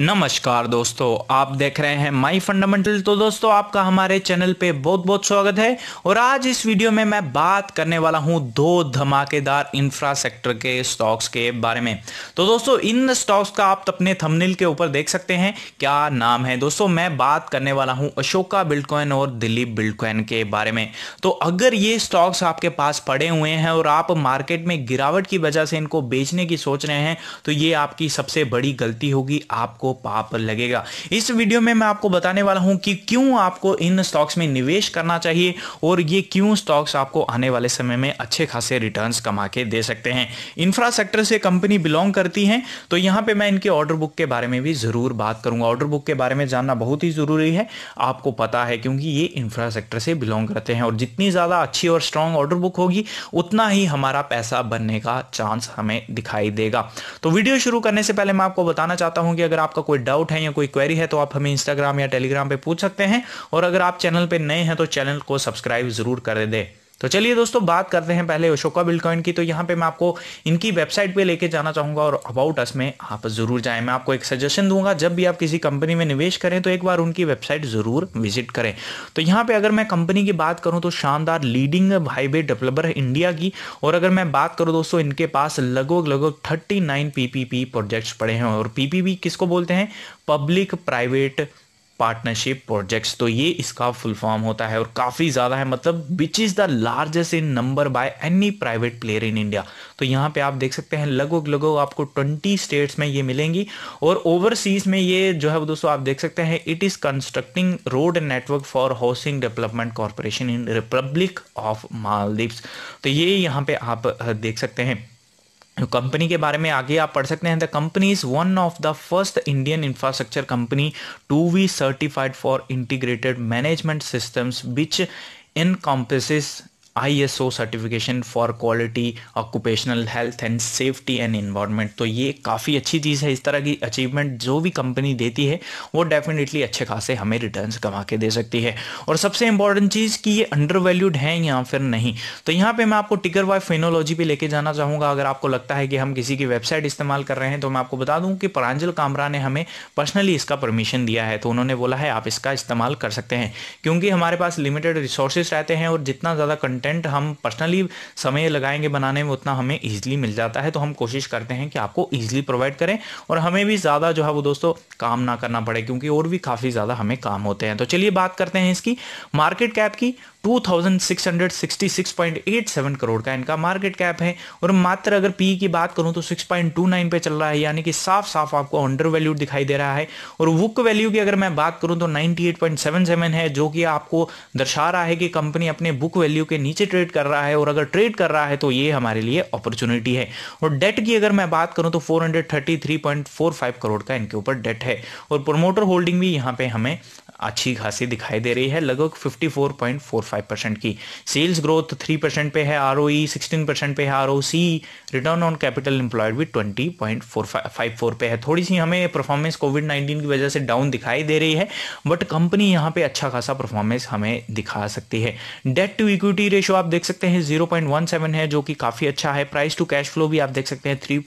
नमस्कार दोस्तों आप देख रहे हैं माई फंडामेंटल तो दोस्तों आपका हमारे चैनल पे बहुत बहुत स्वागत है और आज इस वीडियो में मैं बात करने वाला हूं दो धमाकेदार इंफ्रास्ट्रक्चर के स्टॉक्स के बारे में तो दोस्तों इन स्टॉक्स का आप अपने थंबनेल के ऊपर देख सकते हैं क्या नाम है दोस्तों मैं बात करने वाला हूँ अशोका बिल्टकॉइन और दिलीप बिल्टकॉइन के बारे में तो अगर ये स्टॉक्स आपके पास पड़े हुए हैं और आप मार्केट में गिरावट की वजह से इनको बेचने की सोच रहे हैं तो ये आपकी सबसे बड़ी गलती होगी आपको आपको पाप लगेगा इस वीडियो में मैं आपको बताने वाला हूं कि क्यों आपको इन स्टॉक्स में निवेश करना चाहिए और ये क्यों स्टॉक्स आपको आने वाले समय में अच्छे खासे रिटर्न कमा के दे सकते हैं इंफ्रास्ट्रक्चर से कंपनी बिलोंग करती है तो यहां पर मैं इनके ऑर्डर बुक के बारे में भी ज़रूर बात करूंगा ऑर्डर बुक के बारे में जानना बहुत ही ज़रूरी है आपको पता है क्योंकि ये इंफ्रास्ट्रक्चर से बिलोंग करते हैं और जितनी ज़्यादा अच्छी और स्ट्रांग ऑर्डर बुक होगी उतना ही हमारा पैसा बनने का चांस हमें दिखाई देगा तो वीडियो शुरू करने से पहले मैं आपको बताना चाहता हूं कि अगर आप आपका कोई डाउट है या कोई क्वेरी है तो आप हमें इंस्टाग्राम या टेलीग्राम पर पूछ सकते हैं और अगर आप चैनल पर नए हैं तो चैनल को सब्सक्राइब ज़रूर कर दें तो चलिए दोस्तों बात करते हैं पहले अशोका बिल्कॉइन की तो यहाँ पे मैं आपको इनकी वेबसाइट पे लेके जाना चाहूंगा और अबाउट अस में आप ज़रूर जाएं मैं आपको एक सजेशन दूंगा जब भी आप किसी कंपनी में निवेश करें तो एक बार उनकी वेबसाइट ज़रूर विजिट करें तो यहाँ पे अगर मैं कंपनी की बात करूँ तो शानदार लीडिंग हाईवे डेवलपर है इंडिया की और अगर मैं बात करूँ दोस्तों इनके पास लगभग लगभग थर्टी नाइन प्रोजेक्ट्स पड़े हैं और पीपीपी किसको बोलते हैं पब्लिक प्राइवेट पार्टनरशिप प्रोजेक्ट्स तो ये इसका फुल फॉर्म होता है और काफ़ी ज़्यादा है मतलब which is the largest in number by any private player in India तो यहाँ पे आप देख सकते हैं लगभग लगभग आपको ट्वेंटी स्टेट्स में ये मिलेंगी और ओवरसीज़ में ये जो है दोस्तों आप देख सकते हैं it is constructing road network for housing development corporation in republic of Maldives तो ये यहाँ पे आप देख सकते हैं कंपनी के बारे में आगे आप पढ़ सकते हैं the company is one of the first Indian infrastructure company to be certified for integrated management systems which compasses ISO certification for quality occupational health and safety and environment तो ये काफ़ी अच्छी चीज़ है इस तरह की अचीवमेंट जो भी कंपनी देती है वो डेफिनेटली अच्छे खासे हमें रिटर्न कमा के दे सकती है और सबसे इंपॉर्टेंट चीज़ कि ये अंडर वैल्यूड है या फिर नहीं तो यहाँ पर मैं आपको टिकर वाई फिनोलॉजी भी लेके जाना चाहूँगा अगर आपको लगता है कि हम किसी की वेबसाइट इस्तेमाल कर रहे हैं तो मैं आपको बता दूँ कि परांजल कामरा ने हमें पर्सनली इसका परमिशन दिया है तो उन्होंने बोला है आप इसका इस्तेमाल कर सकते हैं क्योंकि हमारे पास लिमिटेड रिसोर्सेज रहते हैं और जितना ज़्यादा कंटेंट कंटेंट हम पर्सनली समय लगाएंगे बनाने में उतना हमें ईजिली मिल जाता है तो हम कोशिश करते हैं कि आपको ईजिली प्रोवाइड करें और हमें भी ज़्यादा जो है वो दोस्तों काम ना करना पड़े क्योंकि और भी काफ़ी ज़्यादा हमें काम होते हैं तो चलिए बात करते हैं इसकी मार्केट कैप की 2666.87 करोड़ का इनका मार्केट कैप है और मात्र अगर पी की बात करूं तो 6.29 पे चल रहा है यानी कि साफ साफ आपको अंडर वैल्यू दिखाई दे रहा है और बुक वैल्यू की अगर मैं बात करूं तो 98.77 है जो कि आपको दर्शा रहा है कि कंपनी अपने बुक वैल्यू के नीचे ट्रेड कर रहा है और अगर ट्रेड कर रहा है तो ये हमारे लिए अपॉर्चुनिटी है और डेट की अगर मैं बात करूं तो फोर करोड़ का इनके ऊपर डेट है और प्रोमोटर होल्डिंग भी यहाँ पे हमें अच्छी खासी दिखाई दे रही है लगभग 54.45 परसेंट की सेल्स ग्रोथ 3 परसेंट पे है आर 16 सिक्सटीन परसेंट पे है R return on capital employed भी 20.454 पे है थोड़ी सी हमें परफॉर्मेंस कोविड 19 की वजह से डाउन दिखाई दे रही है बट कंपनी यहाँ पे अच्छा खासा परफॉर्मेंस हमें दिखा सकती है डेट टू इक्विटी रेशो आप देख सकते हैं जीरो है जो कि काफ़ी अच्छा है प्राइस टू कैश फ्लो भी आप देख सकते हैं थ्री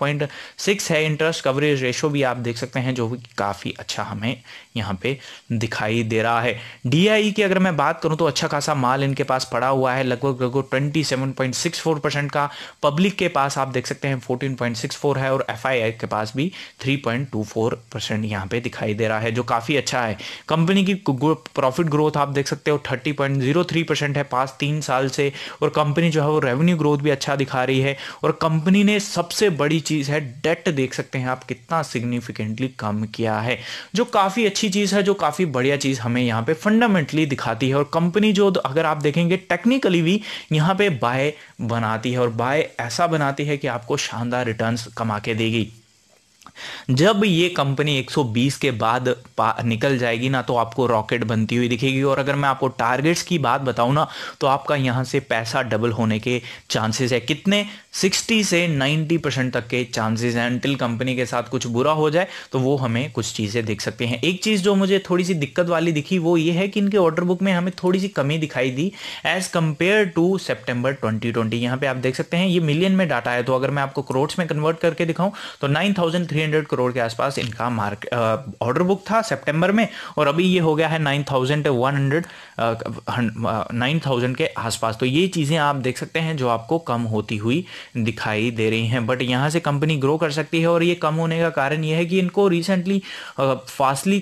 है इंटरेस्ट कवरेज रेशो भी आप देख सकते हैं जो कि काफ़ी अच्छा हमें यहाँ पे दिखाई दिखाई दे रहा है डी e की अगर मैं बात करूं तो अच्छा खासा माल इनके पास पड़ा हुआ है लगभग लगभग twenty seven point six four percent का पब्लिक के पास आप देख सकते हैं फोर्टीन पॉइंट सिक्स फोर है और एफ के पास भी three point two four percent यहाँ पे दिखाई दे रहा है जो काफ़ी अच्छा है कंपनी की प्रॉफिट ग्रोथ आप देख सकते हो thirty point zero three percent है पास तीन साल से और कंपनी जो है वो रेवेन्यू ग्रोथ भी अच्छा दिखा रही है और कंपनी ने सबसे बड़ी चीज़ है डेट देख सकते हैं आप कितना सिग्निफिकेंटली कम किया है जो काफ़ी अच्छी चीज़ है जो काफ़ी बढ़िया चीज़ चीज़ हमें यहाँ पे फंडामेंटली दिखाती है और कंपनी जो अगर आप देखेंगे टेक्निकली भी यहाँ पे बाय बनाती है और बाय ऐसा बनाती है कि आपको शानदार रिटर्न्स कमा के देगी जब ये कंपनी 120 के बाद निकल जाएगी ना तो आपको रॉकेट बनती हुई दिखेगी और अगर मैं आपको टारगेट्स की बात बताऊँ ना तो आपका यहाँ से पैसा डबल होने के चांसेस है कितने 60 से 90 परसेंट तक के चांसेस हैं टिल कंपनी के साथ कुछ बुरा हो जाए तो वो हमें कुछ चीज़ें देख सकते हैं एक चीज़ जो मुझे थोड़ी सी दिक्कत वाली दिखी वो ये है कि इनके ऑर्डर बुक में हमें थोड़ी सी कमी दिखाई दी as compared to September twenty twenty यहाँ पर आप देख सकते हैं ये मिलियन में डाटा है तो अगर मैं आपको क्रोड्स में कन्वर्ट करके दिखाऊँ तो नाइन थाउजेंड 3,300 करोड़ के आसपास इनका मार्क ऑर्डर बुक था सितंबर में और अभी ये हो गया है नाइन थाउजेंड के आसपास तो ये चीज़ें आप देख सकते हैं जो आपको कम होती हुई दिखाई दे रही हैं बट यहाँ से कंपनी ग्रो कर सकती है और ये कम होने का कारण ये है कि इनको रिसेंटली फास्टली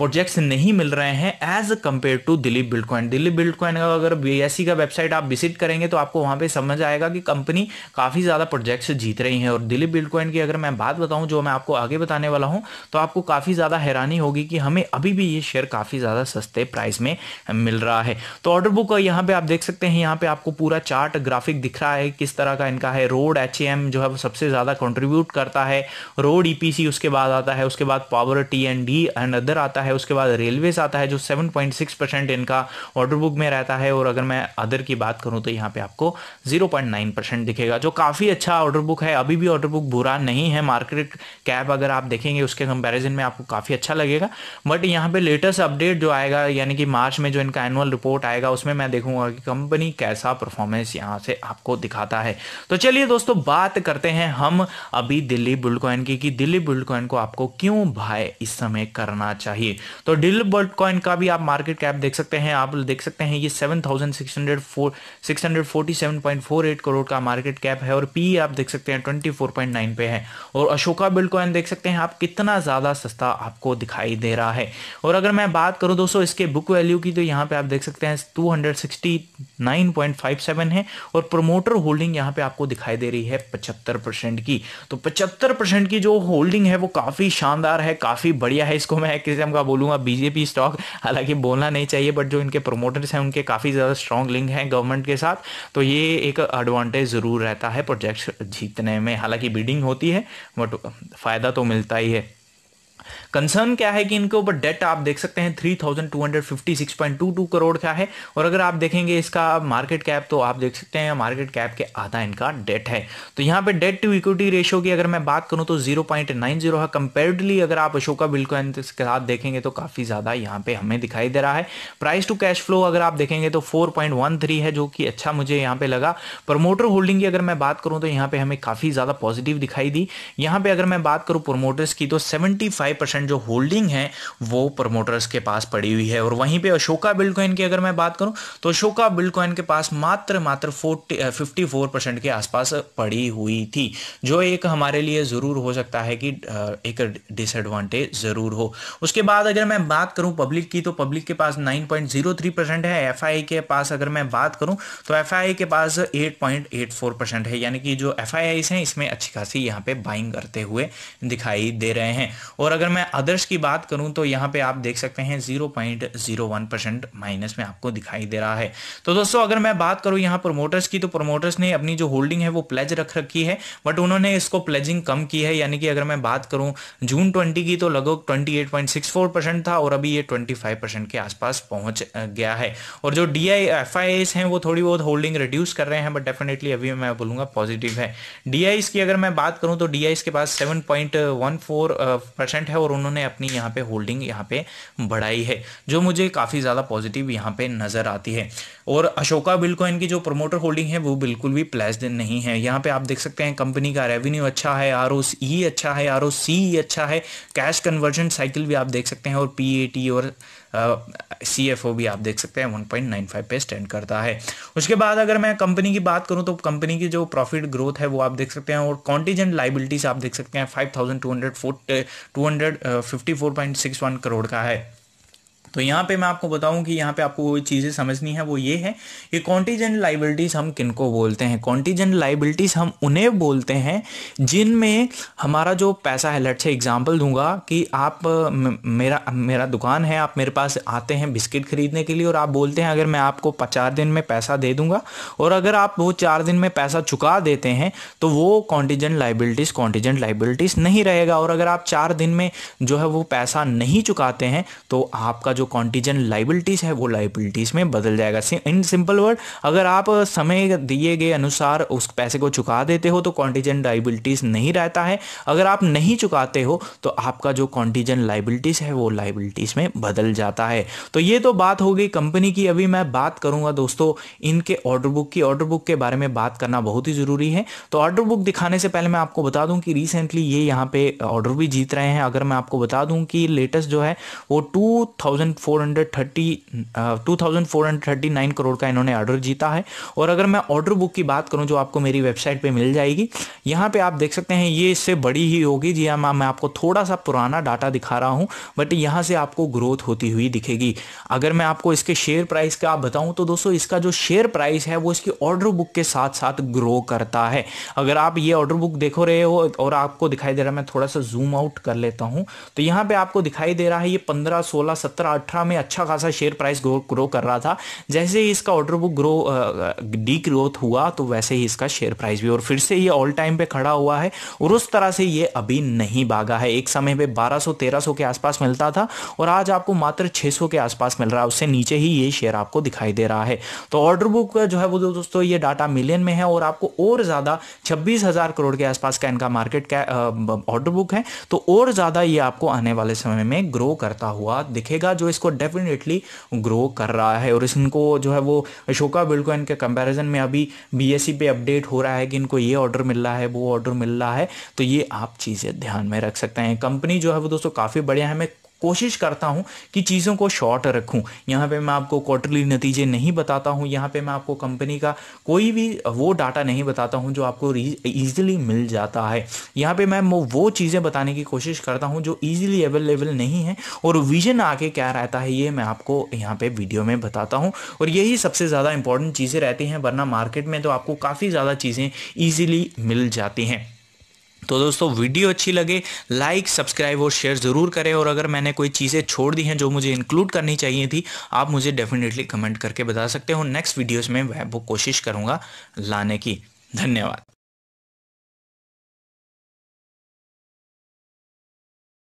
प्रोजेक्ट्स नहीं मिल रहे हैं as compared to Dilip Buildcon Dilip Buildcon का अगर बी का वेबसाइट आप विजिट करेंगे तो आपको वहां पे समझ आएगा कि कंपनी काफ़ी ज़्यादा प्रोजेक्ट्स जीत रही है और दिलीप बिल्डकॉइन की अगर मैं बात बताऊँ जो मैं आपको आगे बताने वाला हूं तो आपको काफ़ी ज़्यादा हैरानी होगी कि हमें अभी भी ये शेयर काफ़ी ज़्यादा सस्ते प्राइस में मिल रहा है तो ऑर्डर बुक यहाँ पे आप देख सकते हैं यहाँ पे आपको पूरा चार्ट ग्राफिक दिख रहा है किस तरह का इनका है रोड एच जो है सबसे ज़्यादा कंट्रीब्यूट करता है रोड ई e उसके बाद आता है उसके बाद power T and D and other आता है है उसके बाद रेलवेज आता है जो सेवन पॉइंट सिक्स परसेंट इनका ऑर्डर बुक में रहता है और अगर मैं अदर की बात करूँ तो यहाँ पे आपको जीरो पॉइंट नाइन परसेंट दिखेगा जो काफ़ी अच्छा ऑर्डर बुक है अभी भी ऑर्डर बुक बुरा नहीं है मार्केट कैप अगर आप देखेंगे उसके कंपेरिजन में आपको काफ़ी अच्छा लगेगा बट यहाँ पर लेटेस्ट अपडेट जो आएगा यानी कि मार्च में जो इनका एनुअल रिपोर्ट आएगा उसमें मैं देखूंगा कि कंपनी कैसा परफॉर्मेंस यहाँ से आपको दिखाता है तो चलिए दोस्तों बात करते हैं हम अभी दिल्ली बुल्डकॉइन की कि दिल्ली बुल्डकॉइन को आपको क्यों भाई इस समय करना चाहिए तो डिल बर्ट कॉइन का भी आप मार्केट कैप देख सकते हैं आप देख सकते हैं ये seven thousand six hundred four six hundred forty seven point four eight crore का मार्केट कैप है और पी e आप देख सकते हैं ट्वेंटी फोर पॉइंट नाइन पे है और अशोका बिल्ड कॉइन देख सकते हैं आप कितना ज़्यादा सस्ता आपको दिखाई दे रहा है और अगर मैं बात करूँ दोस्तों इसके बुक वैल्यू की तो यहाँ पे आप देख सकते हैं two hundred sixty nine point five seven है और प्रोमोटर होल्डिंग यहाँ पे आपको दिखाई दे रही है पचहत्तर परसेंट की तो पचहत्तर परसेंट की जो होल्डिंग है वो काफ़ी शानदार है काफ़ी बढ़िया है इसको मैं किसी का बोलूँगा बीजेपी स्टॉक हालांकि बोलना नहीं चाहिए बट जो इनके प्रोमोटर्स हैं उनके काफ़ी ज़्यादा स्ट्रॉन्ग लिंक हैं गवर्नमेंट के साथ तो ये एक एडवांटेज ज़रूर रहता है प्रोजेक्ट जीतने में हालांकि बीडिंग होती है बट फ़ायदा तो मिलता ही है कंसर्न क्या है कि इनके ऊपर डेट आप देख सकते हैं 3256.22 करोड़ का है और अगर आप देखेंगे इसका मार्केट कैप तो आप देख सकते हैं मार्केट कैप के आधा इनका डेट है तो यहां पे डेट टू इक्विटी रेशियो की अगर मैं बात करूं तो 0.90 है कंपेरेडली अगर आप अशोका बिल्कुल के साथ देखेंगे तो काफ़ी ज़्यादा यहाँ पे हमें दिखाई दे रहा है प्राइस टू कैश फ्लो अगर आप देखेंगे तो फोर है जो कि अच्छा मुझे यहाँ पे लगा प्रमोटर होल्डिंग की अगर मैं बात करूँ तो यहाँ पे हमें काफ़ी ज़्यादा पॉजिटिव दिखाई दी यहाँ पे अगर मैं बात करूँ प्रोमोटर्स की तो सेवेंटी फाइव परसेंट जो होल्डिंग है वो प्रमोटर्स के पास पड़ी हुई है और वहीं पे अशोका बिल्ड की अगर मैं बात करूं तो अशोका बिल्ड के पास मात्र मात्र फिफ्टी फोर परसेंट के आसपास पड़ी हुई थी जो एक हमारे लिए ज़रूर हो सकता है कि एक डिसएडवांटेज ज़रूर हो उसके बाद अगर मैं बात करूं पब्लिक की तो पब्लिक के पास नाइन है एफ के पास अगर मैं बात करूं तो एफ के पास एट है यानी कि जो एफ हैं इसमें अच्छी खासी यहाँ पे बाइंग करते हुए दिखाई दे रहे हैं और अगर मैं अदर्श की बात करूं तो यहां पे आप देख सकते हैं 0.01 परसेंट माइनस में आपको दिखाई दे रहा है तो दोस्तों अगर मैं बात करूं यहां प्रोमोटर्स की तो प्रोमोटर्स ने अपनी जो होल्डिंग है वो प्लेज रख रखी है बट उन्होंने इसको प्लेजिंग कम की है यानी कि अगर मैं बात करूं जून ट्वेंटी की तो लगभग ट्वेंटी था और अभी ये ट्वेंटी के आसपास पहुंच गया है और जो डी आई एफ आई वो थोड़ी बहुत होल्डिंग रिड्यूस कर रहे हैं बट डेफिनेटली अभी मैं बोलूंगा पॉजिटिव है डी की अगर मैं बात करूं तो डी के पास सेवन परसेंट मार्केट है और उन्होंने अपनी यहाँ पे होल्डिंग यहाँ पे बढ़ाई है जो मुझे काफ़ी ज़्यादा पॉजिटिव यहाँ पे नज़र आती है और अशोका बिल्कोइन की जो प्रमोटर होल्डिंग है वो बिल्कुल भी प्लेस्ड नहीं है यहाँ पे आप देख सकते हैं कंपनी का रेवेन्यू अच्छा है आर e अच्छा है आर e अच्छा है कैश कन्वर्जन साइकिल भी आप देख सकते हैं और पी और सी एफ ओ भी आप देख सकते हैं वन पॉइंट नाइन फाइव पे स्टैंड करता है उसके बाद अगर मैं कंपनी की बात करूँ तो कंपनी की जो प्रॉफिट ग्रोथ है वो आप देख सकते हैं और कॉन्टीजेंट लाइबिलिटीज आप देख सकते हैं five thousand two hundred four two hundred fifty four point six one crore का है तो यहाँ पे मैं आपको बताऊं कि यहाँ पे आपको वो चीज़ें समझनी है वो ये है कि कॉन्टीजेंट लाइबिलिटीज़ हम किन को बोलते हैं कॉन्टीजेंट लाइबिलिटीज़ हम उन्हें बोलते हैं जिनमें हमारा जो पैसा है लट से एग्जाम्पल दूंगा कि आप मेरा मेरा दुकान है आप मेरे पास आते हैं बिस्किट खरीदने के लिए और आप बोलते हैं अगर मैं आपको चार दिन में पैसा दे दूंगा और अगर आप वो चार दिन में पैसा चुका देते हैं तो वो कॉन्टीजेंट लाइबिलिटीज़ कॉन्टीजेंट लाइबिलिटीज़ नहीं रहेगा और अगर आप चार दिन में जो है वो पैसा नहीं चुकाते हैं तो आपका जो कॉन्टीजन लाइबिलिटीज़ है वो लाइबिलिटीज़ में बदल जाएगा इन सिंपल वर्ड अगर आप समय दिए गए अनुसार उस पैसे को चुका देते हो तो कॉन्टीजन लाइबिलिटीज़ नहीं रहता है अगर आप नहीं चुकाते हो तो आपका जो कॉन्टीजन लाइबिलिटीज़ है वो लाइबिलिटीज़ में बदल जाता है तो ये तो बात हो गई कंपनी की अभी मैं बात करूंगा दोस्तों इनके ऑर्डर बुक की ऑर्डर बुक के बारे में बात करना बहुत ही ज़रूरी है तो ऑर्डर बुक दिखाने से पहले मैं आपको बता दूं कि रिसेंटली ये यहाँ पे ऑर्डर भी जीत रहे हैं अगर मैं आपको बता दूं कि लेटेस्ट जो है वो टू थाउजेंड करोड़ का इन्होंने ऑर्डर जीता है और अगर मैं ऑर्डर बुक की बात करूँ जो आपको मेरी वेबसाइट पर मिल जाएगी यहाँ पर आप देख सकते हैं ये इससे बड़ी ही होगी जी हाँ मैं आपको थोड़ा सा पुराना डाटा दिखा रहा हूँ बट यहाँ से आपको ग्रोथ होती हुई दिखेगी अगर मैं आपको इसके शेयर प्राइस का बताऊं तो दोस्तों इसका जो शेयर प्राइस है वो इसकी ऑर्डर बुक के साथ साथ ग्रो करता है अगर आप ये ऑर्डर बुक देखो रहे हो और आपको दिखाई दे रहा है मैं थोड़ा सा जूम आउट कर लेता हूं तो यहां पे आपको दिखाई दे रहा है ये पंद्रह सोलह सत्रह 2018 में अच्छा खासा शेयर प्राइस ग्रो ग्रो कर रहा था जैसे ही इसका order book grow the growth हुआ तो वैसे ही इसका शेयर प्राइस भी और फिर से ये ऑल टाइम पे खड़ा हुआ है और उस तरह से ये अभी नहीं भागा है एक समय पे 1200 1300 के आसपास मिलता था और आज आपको मात्र 600 के आसपास मिल रहा है उससे नीचे ही ये शेयर आपको दिखाई दे रहा है तो ऑर्डर बुक जो है वो दोस्तों ये डाटा मिलियन में है और आपको और ज़्यादा छब्बीस करोड़ के आसपास का इनका मार्केट का ऑर्डर बुक है तो और ज़्यादा ये आपको आने वाले समय में ग्रो करता हुआ दिखेगा जो इसको डेफिनेटली ग्रो कर रहा है और इसको जो है वो अशोका बिल्कुल के कंपैरिजन में अभी बी e पे अपडेट हो रहा है कि इनको ये ऑर्डर मिल रहा है वो ऑर्डर मिल रहा है तो ये आप चीज़ें ध्यान में रख सकते हैं कंपनी जो है वो दोस्तों काफ़ी बढ़िया है मैं कोशिश करता हूँ कि चीज़ों को शॉर्ट रखूँ यहाँ पे मैं आपको क्वार्टरली नतीजे नहीं बताता हूँ यहाँ पे मैं आपको कंपनी का कोई भी वो डाटा नहीं बताता हूँ जो आपको ईजिली मिल जाता है यहाँ पे मैं वो चीज़ें बताने की कोशिश करता हूँ जो ईजिली अवेलेबल नहीं है और विजन आके क्या रहता है ये मैं आपको यहाँ पर वीडियो में बताता हूँ और यही सबसे ज़्यादा इंपॉर्टेंट चीज़ें रहती हैं वरना मार्केट में तो आपको काफ़ी ज़्यादा चीज़ें ईजिली मिल जाती हैं तो दोस्तों वीडियो अच्छी लगे लाइक सब्सक्राइब और शेयर ज़रूर करें और अगर मैंने कोई चीज़ें छोड़ दी हैं जो मुझे इंक्लूड करनी चाहिए थी आप मुझे डेफिनेटली कमेंट करके बता सकते हो नेक्स्ट वीडियोज़ में वह वो कोशिश करूँगा लाने की धन्यवाद